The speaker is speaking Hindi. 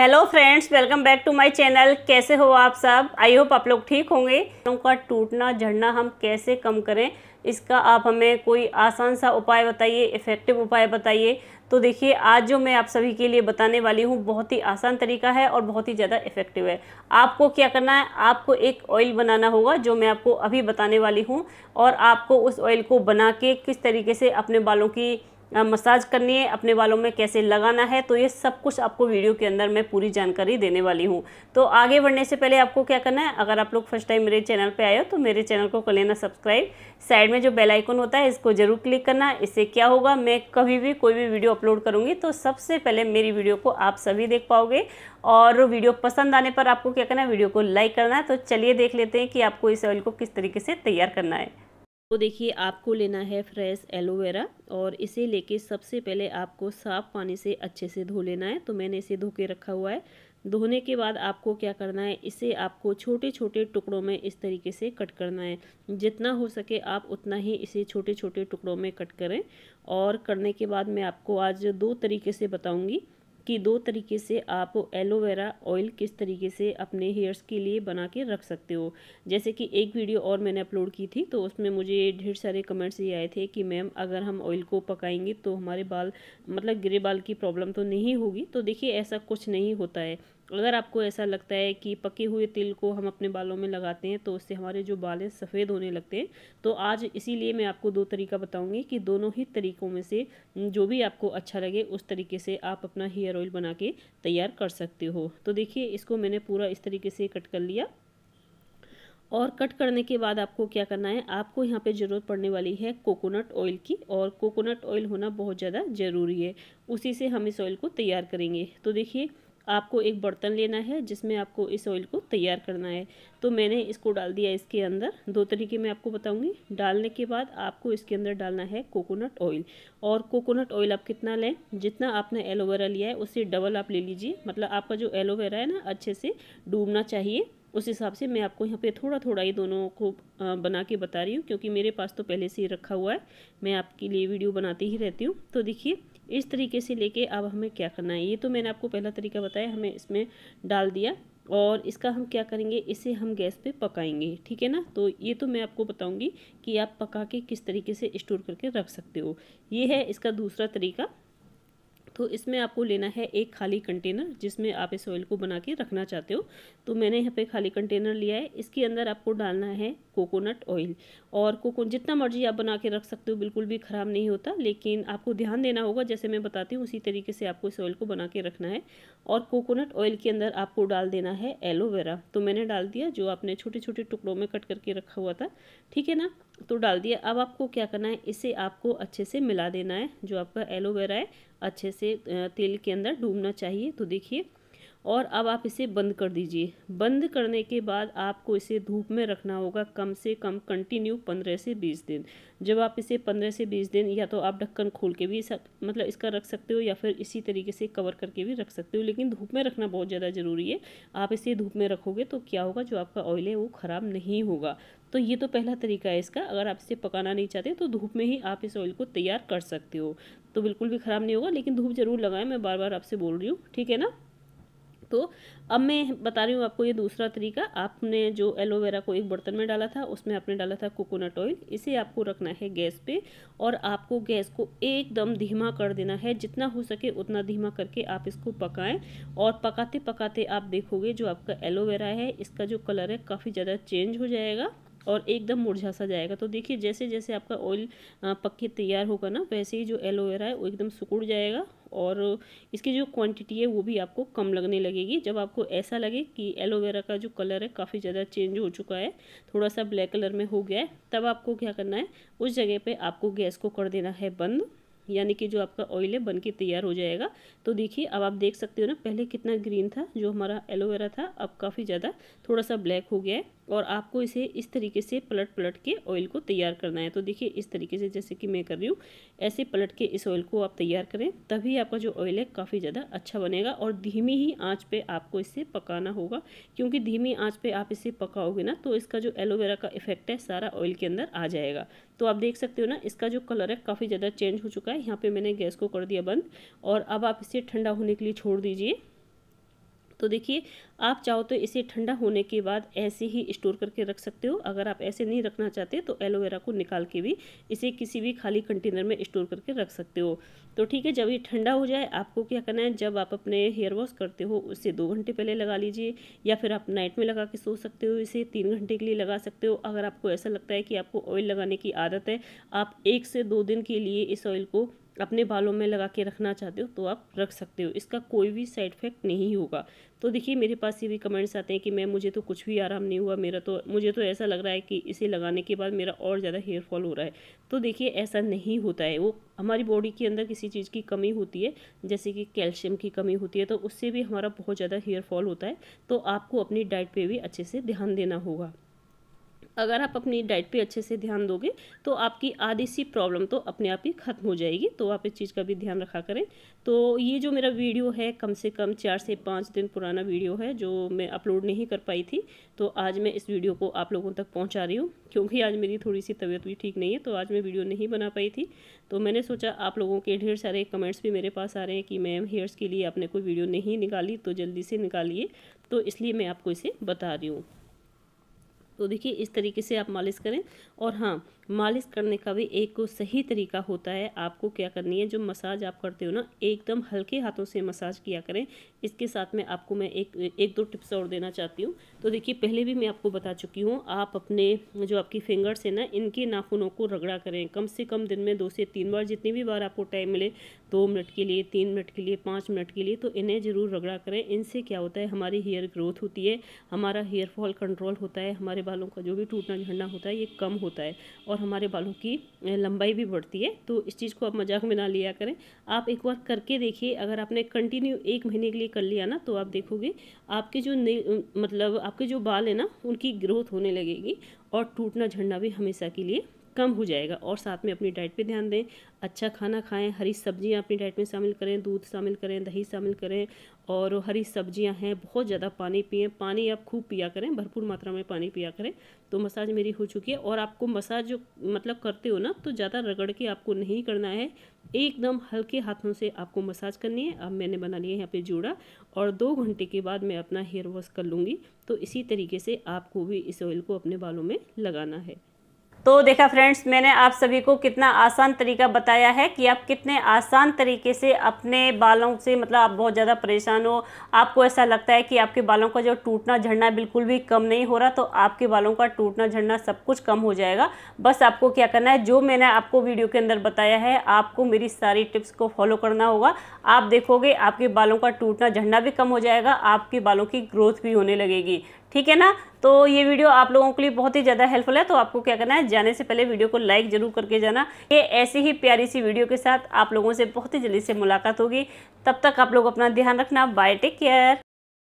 hello friends welcome back to my channel कैसे हो आप सब आई होप आप लोग ठीक होंगे का टूटना झड़ना हम कैसे कम करें इसका आप हमें कोई आसान सा उपाय बताइए इफ़ेक्टिव उपाय बताइए तो देखिए आज जो मैं आप सभी के लिए बताने वाली हूँ बहुत ही आसान तरीका है और बहुत ही ज़्यादा इफ़ेक्टिव है आपको क्या करना है आपको एक ऑयल बनाना होगा जो मैं आपको अभी बताने वाली हूँ और आपको उस ऑयल को बना के किस तरीके से अपने बालों की मसाज करनी है अपने बालों में कैसे लगाना है तो ये सब कुछ आपको वीडियो के अंदर मैं पूरी जानकारी देने वाली हूँ तो आगे बढ़ने से पहले आपको क्या करना है अगर आप लोग फर्स्ट टाइम मेरे चैनल पर आए हो तो मेरे चैनल को कर लेना सब्सक्राइब साइड में जो बेल आइकन होता है इसको ज़रूर क्लिक करना इससे क्या होगा मैं कभी भी कोई भी वीडियो अपलोड करूँगी तो सबसे पहले मेरी वीडियो को आप सभी देख पाओगे और वीडियो पसंद आने पर आपको क्या करना है वीडियो को लाइक करना है तो चलिए देख लेते हैं कि आपको इस ऑयल को किस तरीके से तैयार करना है तो देखिए आपको लेना है फ्रेश एलोवेरा और इसे लेके सबसे पहले आपको साफ़ पानी से अच्छे से धो लेना है तो मैंने इसे धो के रखा हुआ है धोने के बाद आपको क्या करना है इसे आपको छोटे छोटे टुकड़ों में इस तरीके से कट करना है जितना हो सके आप उतना ही इसे छोटे छोटे टुकड़ों में कट करें और करने के बाद मैं आपको आज दो तरीके से बताऊँगी कि दो तरीके से आप एलोवेरा ऑयल किस तरीके से अपने हेयर्स के लिए बना के रख सकते हो जैसे कि एक वीडियो और मैंने अपलोड की थी तो उसमें मुझे ढेर सारे कमेंट्स ये आए थे कि मैम अगर हम ऑयल को पकाएंगे तो हमारे बाल मतलब गिरे बाल की प्रॉब्लम तो नहीं होगी तो देखिए ऐसा कुछ नहीं होता है अगर आपको ऐसा लगता है कि पके हुए तिल को हम अपने बालों में लगाते हैं तो उससे हमारे जो बाल हैं सफ़ेद होने लगते हैं तो आज इसीलिए मैं आपको दो तरीका बताऊंगी कि दोनों ही तरीक़ों में से जो भी आपको अच्छा लगे उस तरीके से आप अपना हेयर ऑयल बना के तैयार कर सकते हो तो देखिए इसको मैंने पूरा इस तरीके से कट कर लिया और कट करने के बाद आपको क्या करना है आपको यहाँ पे ज़रूरत पड़ने वाली है कोकोनट ऑयल की और कोकोनट ऑयल होना बहुत ज़्यादा ज़रूरी है उसी से हम इस ऑयल को तैयार करेंगे तो देखिए आपको एक बर्तन लेना है जिसमें आपको इस ऑयल को तैयार करना है तो मैंने इसको डाल दिया इसके अंदर दो तरीके मैं आपको बताऊंगी डालने के बाद आपको इसके अंदर डालना है कोकोनट ऑयल और कोकोनट ऑयल आप कितना लें जितना आपने एलोवेरा लिया है उससे डबल आप ले लीजिए मतलब आपका जो एलोवेरा है ना अच्छे से डूबना चाहिए उस हिसाब से मैं आपको यहाँ पे थोड़ा थोड़ा ही दोनों को बना के बता रही हूँ क्योंकि मेरे पास तो पहले से ही रखा हुआ है मैं आपके लिए वीडियो बनाती ही रहती हूँ तो देखिए इस तरीके से लेके अब हमें क्या करना है ये तो मैंने आपको पहला तरीका बताया हमें इसमें डाल दिया और इसका हम क्या करेंगे इसे हम गैस पे पकाएंगे ठीक है ना तो ये तो मैं आपको बताऊंगी कि आप पका के किस तरीके से स्टोर करके रख सकते हो ये है इसका दूसरा तरीका तो इसमें आपको लेना है एक खाली कंटेनर जिसमें आप इस ऑयल को बना के रखना चाहते हो तो मैंने यहाँ पे खाली कंटेनर लिया है इसके अंदर आपको डालना है कोकोनट ऑयल और कोको जितना मर्जी आप बना के रख सकते हो बिल्कुल भी ख़राब नहीं होता लेकिन आपको ध्यान देना होगा जैसे मैं बताती हूँ उसी तरीके से आपको इस ऑयल को बना के रखना है और कोकोनट ऑयल के अंदर आपको डाल देना है एलोवेरा तो मैंने डाल दिया जो आपने छोटे छोटे टुकड़ों में कट करके रखा हुआ था ठीक है ना तो डाल दिया अब आपको क्या करना है इसे आपको अच्छे से मिला देना है जो आपका एलोवेरा है अच्छे से तेल के अंदर डूबना चाहिए तो देखिए और अब आप इसे बंद कर दीजिए बंद करने के बाद आपको इसे धूप में रखना होगा कम से कम कंटिन्यू पंद्रह से बीस दिन जब आप इसे पंद्रह से बीस दिन या तो आप ढक्कन खोल के भी सक, मतलब इसका रख सकते हो या फिर इसी तरीके से कवर करके भी रख सकते हो लेकिन धूप में रखना बहुत ज़्यादा ज़रूरी है आप इसे धूप में रखोगे तो क्या होगा जो आपका ऑयल है वो ख़राब नहीं होगा तो ये तो पहला तरीका है इसका अगर आप इसे पकाना नहीं चाहते तो धूप में ही आप इस ऑयल को तैयार कर सकते हो तो बिल्कुल भी ख़राब नहीं होगा लेकिन धूप ज़रूर लगाएं मैं बार बार आपसे बोल रही हूँ ठीक है ना तो अब मैं बता रही हूँ आपको ये दूसरा तरीका आपने जो एलोवेरा को एक बर्तन में डाला था उसमें आपने डाला था कोकोनट ऑयल इसे आपको रखना है गैस पे और आपको गैस को एकदम धीमा कर देना है जितना हो सके उतना धीमा करके आप इसको पकाएं और पकाते पकाते आप देखोगे जो आपका एलोवेरा है इसका जो कलर है काफ़ी ज़्यादा चेंज हो जाएगा और एकदम मुरझा सा जाएगा तो देखिए जैसे जैसे आपका ऑयल पक तैयार होगा ना वैसे ही जो एलोवेरा है वो एकदम सिकुड़ जाएगा और इसकी जो क्वांटिटी है वो भी आपको कम लगने लगेगी जब आपको ऐसा लगे कि एलोवेरा का जो कलर है काफ़ी ज़्यादा चेंज हो चुका है थोड़ा सा ब्लैक कलर में हो गया है तब आपको क्या करना है उस जगह पे आपको गैस को कर देना है बंद यानी कि जो आपका ऑयल है बन के तैयार हो जाएगा तो देखिए अब आप देख सकते हो ना पहले कितना ग्रीन था जो हमारा एलोवेरा था अब काफ़ी ज़्यादा थोड़ा सा ब्लैक हो गया है और आपको इसे इस तरीके से पलट पलट के ऑयल को तैयार करना है तो देखिए इस तरीके से जैसे कि मैं कर रही हूँ ऐसे पलट के इस ऑयल को आप तैयार करें तभी आपका जो ऑयल है काफ़ी ज़्यादा अच्छा बनेगा और धीमी ही आँच पर आपको इसे पकाना होगा क्योंकि धीमी आँच पर आप इसे पकाओगे ना तो इसका जो एलोवेरा का इफेक्ट है सारा ऑयल के अंदर आ जाएगा तो आप देख सकते हो ना इसका जो कलर है काफ़ी ज़्यादा चेंज हो चुका है यहाँ पर मैंने गैस को कर दिया बंद और अब आप इसे ठंडा होने के लिए छोड़ दीजिए तो देखिए आप चाहो तो इसे ठंडा होने के बाद ऐसे ही स्टोर करके रख सकते हो अगर आप ऐसे नहीं रखना चाहते तो एलोवेरा को निकाल के भी इसे किसी भी खाली कंटेनर में स्टोर करके रख सकते हो तो ठीक है जब ये ठंडा हो जाए आपको क्या करना है जब आप अपने हेयर वॉश करते हो उससे दो घंटे पहले लगा लीजिए या फिर आप नाइट में लगा के सो सकते हो इसे तीन घंटे के लिए लगा सकते हो अगर आपको ऐसा लगता है कि आपको ऑयल लगाने की आदत है आप एक से दो दिन के लिए इस ऑयल को अपने बालों में लगा के रखना चाहते हो तो आप रख सकते हो इसका कोई भी साइड इफेक्ट नहीं होगा तो देखिए मेरे पास ये भी कमेंट्स आते हैं कि मैं मुझे तो कुछ भी आराम नहीं हुआ मेरा तो मुझे तो ऐसा लग रहा है कि इसे लगाने के बाद मेरा और ज़्यादा हेयर फॉल हो रहा है तो देखिए ऐसा नहीं होता है वो हमारी बॉडी के अंदर किसी चीज़ की कमी होती है जैसे कि कैल्शियम की कमी होती है तो उससे भी हमारा बहुत ज़्यादा हेयर फॉल होता है तो आपको अपनी डाइट पर भी अच्छे से ध्यान देना होगा अगर आप अपनी डाइट पे अच्छे से ध्यान दोगे तो आपकी आधी सी प्रॉब्लम तो अपने आप ही ख़त्म हो जाएगी तो आप इस चीज़ का भी ध्यान रखा करें तो ये जो मेरा वीडियो है कम से कम चार से पाँच दिन पुराना वीडियो है जो मैं अपलोड नहीं कर पाई थी तो आज मैं इस वीडियो को आप लोगों तक पहुँचा रही हूँ क्योंकि आज मेरी थोड़ी सी तबीयत भी ठीक नहीं है तो आज मैं वीडियो नहीं बना पाई थी तो मैंने सोचा आप लोगों के ढेर सारे कमेंट्स भी मेरे पास आ रहे हैं कि मैम हेयर्स के लिए आपने कोई वीडियो नहीं निकाली तो जल्दी से निकालिए तो इसलिए मैं आपको इसे बता रही हूँ तो देखिए इस तरीके से आप मालिश करें और हाँ मालिश करने का भी एक सही तरीका होता है आपको क्या करनी है जो मसाज आप करते हो ना एकदम हल्के हाथों से मसाज किया करें इसके साथ में आपको मैं एक एक दो टिप्स और देना चाहती हूँ तो देखिए पहले भी मैं आपको बता चुकी हूँ आप अपने जो आपकी फिंगर्स है ना इनके नाखूनों को रगड़ा करें कम से कम दिन में दो से तीन बार जितनी भी बार आपको टाइम मिले दो मिनट के लिए तीन मिनट के लिए पाँच मिनट के लिए तो इन्हें ज़रूर रगड़ा करें इनसे क्या होता है हमारी हेयर ग्रोथ होती है हमारा हेयर फॉल कंट्रोल होता है हमारे बालों का जो भी टूटना झड़ना होता है ये कम होता है और और हमारे बालों की लंबाई भी बढ़ती है तो इस चीज़ को आप मजाक में ना लिया करें आप एक बार करके देखिए अगर आपने कंटिन्यू एक महीने के लिए कर लिया ना तो आप देखोगे आपके जो मतलब आपके जो बाल हैं ना उनकी ग्रोथ होने लगेगी और टूटना झड़ना भी हमेशा के लिए कम हो जाएगा और साथ में अपनी डाइट पे ध्यान दें अच्छा खाना खाएं हरी सब्जियां अपनी डाइट में शामिल करें दूध शामिल करें दही शामिल करें और हरी सब्जियां हैं बहुत ज़्यादा पानी पिए पानी आप खूब पिया करें भरपूर मात्रा में पानी पिया करें तो मसाज मेरी हो चुकी है और आपको मसाज जो मतलब करते हो ना तो ज़्यादा रगड़ के आपको नहीं करना है एकदम हल्के हाथों से आपको मसाज करनी है अब मैंने बना लिया यहाँ पे जोड़ा और दो घंटे के बाद मैं अपना हेयर वॉश कर लूँगी तो इसी तरीके से आपको भी इस ऑयल को अपने बालों में लगाना है तो देखा फ्रेंड्स मैंने आप सभी को कितना आसान तरीका बताया है कि आप कितने आसान तरीके से अपने बालों से मतलब आप बहुत ज़्यादा परेशान हो आपको ऐसा लगता है कि आपके बालों का जो टूटना झड़ना बिल्कुल भी कम नहीं हो रहा तो आपके बालों का टूटना झड़ना सब कुछ कम हो जाएगा बस आपको क्या करना है जो मैंने आपको वीडियो के अंदर बताया है आपको मेरी सारी टिप्स को फॉलो करना होगा आप देखोगे आपके बालों का टूटना झड़ना भी कम हो जाएगा आपके बालों की ग्रोथ भी होने लगेगी ठीक है ना तो ये वीडियो आप लोगों के लिए बहुत ही ज़्यादा हेल्पफुल है तो आपको क्या करना है जाने से पहले वीडियो को लाइक ज़रूर करके जाना ये ऐसी ही प्यारी सी वीडियो के साथ आप लोगों से बहुत ही जल्दी से मुलाकात होगी तब तक आप लोग अपना ध्यान रखना बाय टेक केयर